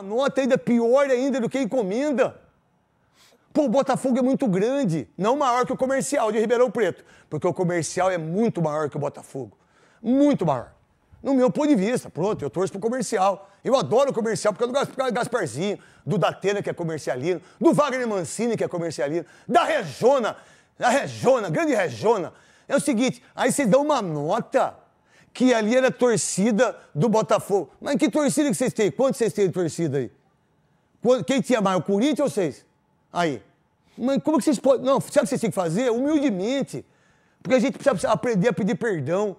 uma nota ainda é pior ainda do que encomenda. Pô, o Botafogo é muito grande, não maior que o comercial de Ribeirão Preto, porque o comercial é muito maior que o Botafogo. Muito maior. No meu ponto de vista, pronto, eu torço pro comercial. Eu adoro o comercial porque é do Gasparzinho, do Datena, que é comercialino, do Wagner Mancini, que é comercialino, da Rejona, da Rejona, grande Rejona. É o seguinte, aí vocês dão uma nota que ali era torcida do Botafogo. Mas que torcida que vocês têm? Quantos vocês têm de torcida aí? Quem tinha mais, o Corinthians ou vocês? Aí. Mas como que vocês podem... Não, sabe o que vocês têm que fazer? Humildemente. Porque a gente precisa aprender a pedir perdão.